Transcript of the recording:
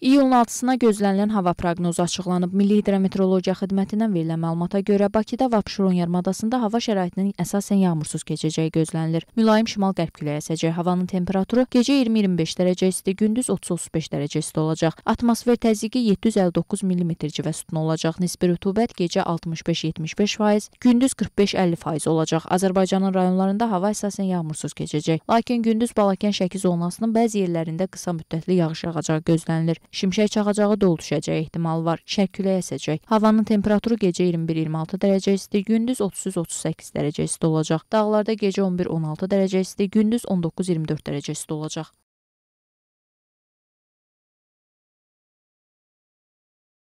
İyulun 6-sına gözlənilən hava proqnozu açıqlanıb. Milli Hidrometeorologiya Xidmətindən verilən məlumata görə Bakıda və Abşeron yarımadasında hava şəraitinin əsasən yağmursuz keçəcəyi gözlənilir. Mülayim şimal-qərb küləyi əsəcək. Havanın temperaturu gecə 20-25 dərəcə isti, gündüz 30-35 dərəcə isti olacaq. Atmosfer təzyiqi 759 mm civə sütunu olacaq. Nisbi rütubət gecə 65-75%, gündüz 45-50% olacaq. Azərbaycanın rayonlarında hava əsasən yağmursuz keçəcək. Lakin gündüz Balakən, Şəki zonasının bəzi yerlərində qısa müddətli yağış yağacaq gözlənilir. Şimşək çaxacağı dolu düşəcəyi ehtimalı var. Şərq-küləyə əsəcək. Havanın temperaturu gecə 21-26 dərəcə isti, gündüz 33-38 dərəcə isti olacaq. Dağlarda gecə 11-16 dərəcə isti, gündüz 19-24 dərəcə isti olacaq.